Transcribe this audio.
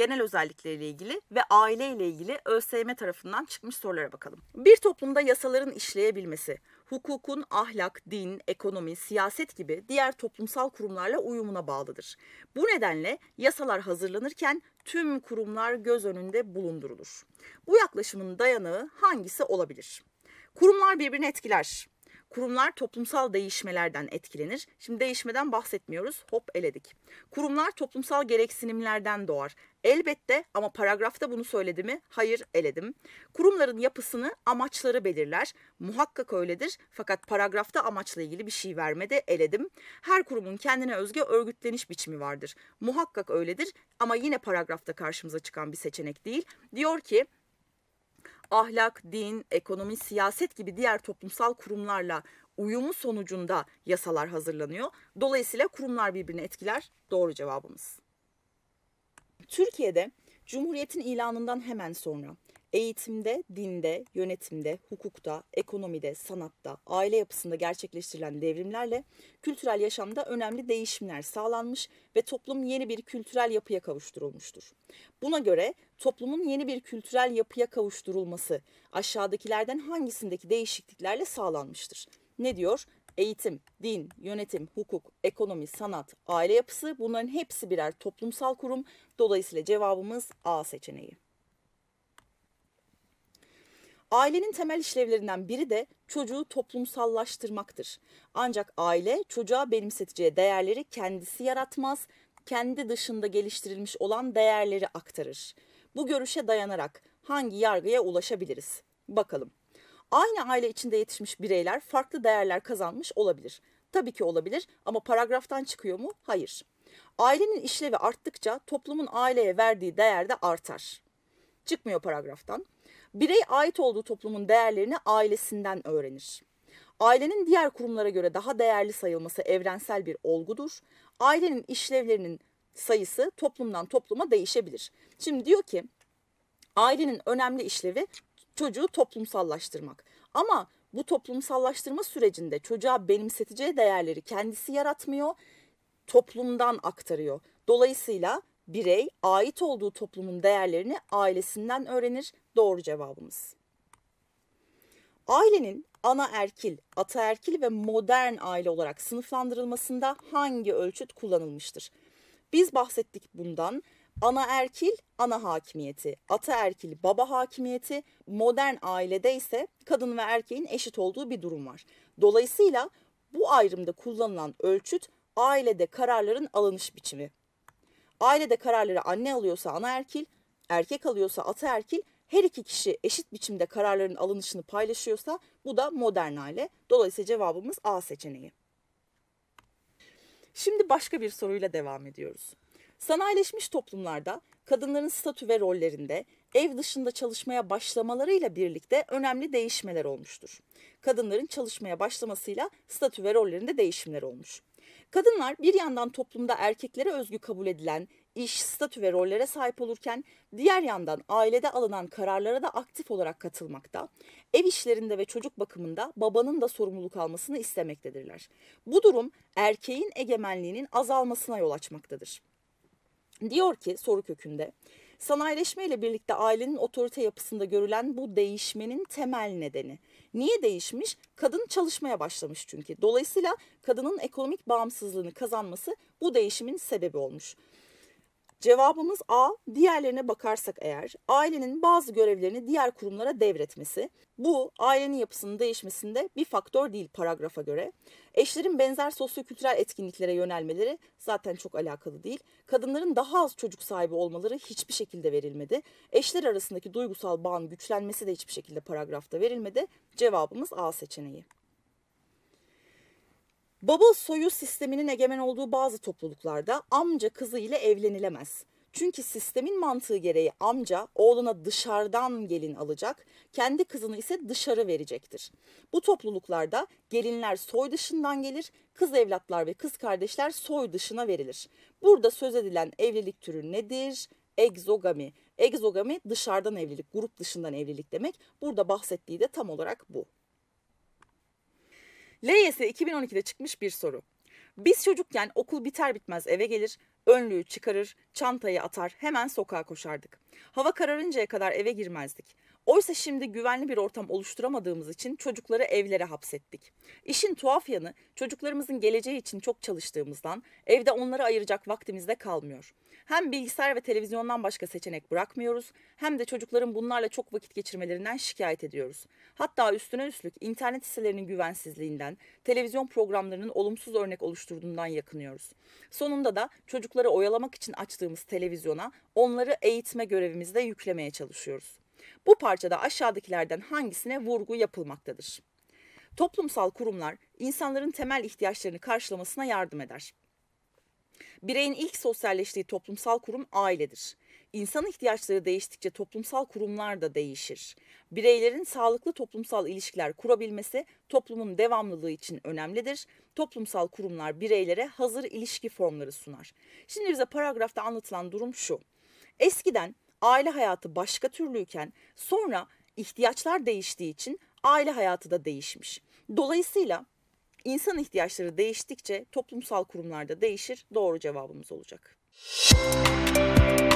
genel özellikleriyle ilgili ve aileyle ilgili ÖSYM tarafından çıkmış sorulara bakalım. Bir toplumda yasaların işleyebilmesi, hukukun ahlak, din, ekonomi, siyaset gibi diğer toplumsal kurumlarla uyumuna bağlıdır. Bu nedenle yasalar hazırlanırken tüm kurumlar göz önünde bulundurulur. Bu yaklaşımın dayanağı hangisi olabilir? Kurumlar birbirini etkiler. Kurumlar toplumsal değişmelerden etkilenir. Şimdi değişmeden bahsetmiyoruz. Hop eledik. Kurumlar toplumsal gereksinimlerden doğar. Elbette ama paragrafta bunu söyledi mi? Hayır eledim. Kurumların yapısını amaçları belirler. Muhakkak öyledir fakat paragrafta amaçla ilgili bir şey vermedi, eledim. Her kurumun kendine özgü örgütleniş biçimi vardır. Muhakkak öyledir ama yine paragrafta karşımıza çıkan bir seçenek değil. Diyor ki ahlak, din, ekonomi, siyaset gibi diğer toplumsal kurumlarla uyumu sonucunda yasalar hazırlanıyor. Dolayısıyla kurumlar birbirini etkiler. Doğru cevabımız. Türkiye'de Cumhuriyet'in ilanından hemen sonra Eğitimde, dinde, yönetimde, hukukta, ekonomide, sanatta, aile yapısında gerçekleştirilen devrimlerle kültürel yaşamda önemli değişimler sağlanmış ve toplum yeni bir kültürel yapıya kavuşturulmuştur. Buna göre toplumun yeni bir kültürel yapıya kavuşturulması aşağıdakilerden hangisindeki değişikliklerle sağlanmıştır? Ne diyor? Eğitim, din, yönetim, hukuk, ekonomi, sanat, aile yapısı bunların hepsi birer toplumsal kurum. Dolayısıyla cevabımız A seçeneği. Ailenin temel işlevlerinden biri de çocuğu toplumsallaştırmaktır. Ancak aile çocuğa benimseteceği değerleri kendisi yaratmaz, kendi dışında geliştirilmiş olan değerleri aktarır. Bu görüşe dayanarak hangi yargıya ulaşabiliriz? Bakalım. Aynı aile içinde yetişmiş bireyler farklı değerler kazanmış olabilir. Tabii ki olabilir ama paragraftan çıkıyor mu? Hayır. Ailenin işlevi arttıkça toplumun aileye verdiği değer de artar. Çıkmıyor paragraftan. Birey ait olduğu toplumun değerlerini ailesinden öğrenir. Ailenin diğer kurumlara göre daha değerli sayılması evrensel bir olgudur. Ailenin işlevlerinin sayısı toplumdan topluma değişebilir. Şimdi diyor ki ailenin önemli işlevi çocuğu toplumsallaştırmak. Ama bu toplumsallaştırma sürecinde çocuğa benimseteceği değerleri kendisi yaratmıyor, toplumdan aktarıyor. Dolayısıyla birey ait olduğu toplumun değerlerini ailesinden öğrenir? Doğru cevabımız. Ailenin anaerkil, ataerkil ve modern aile olarak sınıflandırılmasında hangi ölçüt kullanılmıştır? Biz bahsettik bundan. Anaerkil ana hakimiyeti, ataerkil baba hakimiyeti, modern ailede ise kadın ve erkeğin eşit olduğu bir durum var. Dolayısıyla bu ayrımda kullanılan ölçüt ailede kararların alınış biçimi. Ailede kararları anne alıyorsa anaerkil, erkek alıyorsa ataerkil, her iki kişi eşit biçimde kararların alınışını paylaşıyorsa bu da modern aile. Dolayısıyla cevabımız A seçeneği. Şimdi başka bir soruyla devam ediyoruz. Sanayileşmiş toplumlarda kadınların statü ve rollerinde ev dışında çalışmaya başlamalarıyla birlikte önemli değişmeler olmuştur. Kadınların çalışmaya başlamasıyla statü ve rollerinde değişimler olmuş. Kadınlar bir yandan toplumda erkeklere özgü kabul edilen iş, statü ve rollere sahip olurken diğer yandan ailede alınan kararlara da aktif olarak katılmakta, ev işlerinde ve çocuk bakımında babanın da sorumluluk almasını istemektedirler. Bu durum erkeğin egemenliğinin azalmasına yol açmaktadır. Diyor ki soru kökünde, sanayileşme ile birlikte ailenin otorite yapısında görülen bu değişmenin temel nedeni Niye değişmiş? Kadın çalışmaya başlamış çünkü. Dolayısıyla kadının ekonomik bağımsızlığını kazanması bu değişimin sebebi olmuş. Cevabımız A. Diğerlerine bakarsak eğer ailenin bazı görevlerini diğer kurumlara devretmesi. Bu ailenin yapısının değişmesinde bir faktör değil paragrafa göre. Eşlerin benzer sosyokültürel etkinliklere yönelmeleri zaten çok alakalı değil. Kadınların daha az çocuk sahibi olmaları hiçbir şekilde verilmedi. Eşler arasındaki duygusal bağın güçlenmesi de hiçbir şekilde paragrafta verilmedi. Cevabımız A seçeneği. Baba soyu sisteminin egemen olduğu bazı topluluklarda amca kızı ile evlenilemez. Çünkü sistemin mantığı gereği amca oğluna dışarıdan gelin alacak, kendi kızını ise dışarı verecektir. Bu topluluklarda gelinler soy dışından gelir, kız evlatlar ve kız kardeşler soy dışına verilir. Burada söz edilen evlilik türü nedir? Egzogami. Egzogami dışarıdan evlilik, grup dışından evlilik demek. Burada bahsettiği de tam olarak bu. LYS 2012'de çıkmış bir soru. Biz çocukken okul biter bitmez eve gelir, önlüğü çıkarır, çantayı atar, hemen sokağa koşardık. Hava kararıncaya kadar eve girmezdik. Oysa şimdi güvenli bir ortam oluşturamadığımız için çocukları evlere hapsettik. İşin tuhaf yanı çocuklarımızın geleceği için çok çalıştığımızdan evde onları ayıracak vaktimiz de kalmıyor. Hem bilgisayar ve televizyondan başka seçenek bırakmıyoruz hem de çocukların bunlarla çok vakit geçirmelerinden şikayet ediyoruz. Hatta üstüne üstlük internet sitelerinin güvensizliğinden, televizyon programlarının olumsuz örnek oluşturduğundan yakınıyoruz. Sonunda da çocukları oyalamak için açtığımız televizyona onları eğitme görevimizde yüklemeye çalışıyoruz. Bu parçada aşağıdakilerden hangisine vurgu yapılmaktadır? Toplumsal kurumlar insanların temel ihtiyaçlarını karşılamasına yardım eder. Bireyin ilk sosyalleştiği toplumsal kurum ailedir. İnsan ihtiyaçları değiştikçe toplumsal kurumlar da değişir. Bireylerin sağlıklı toplumsal ilişkiler kurabilmesi toplumun devamlılığı için önemlidir. Toplumsal kurumlar bireylere hazır ilişki formları sunar. Şimdi bize paragrafta anlatılan durum şu. Eskiden aile hayatı başka türlüyken sonra ihtiyaçlar değiştiği için aile hayatı da değişmiş. Dolayısıyla insan ihtiyaçları değiştikçe toplumsal kurumlarda değişir. Doğru cevabımız olacak. Müzik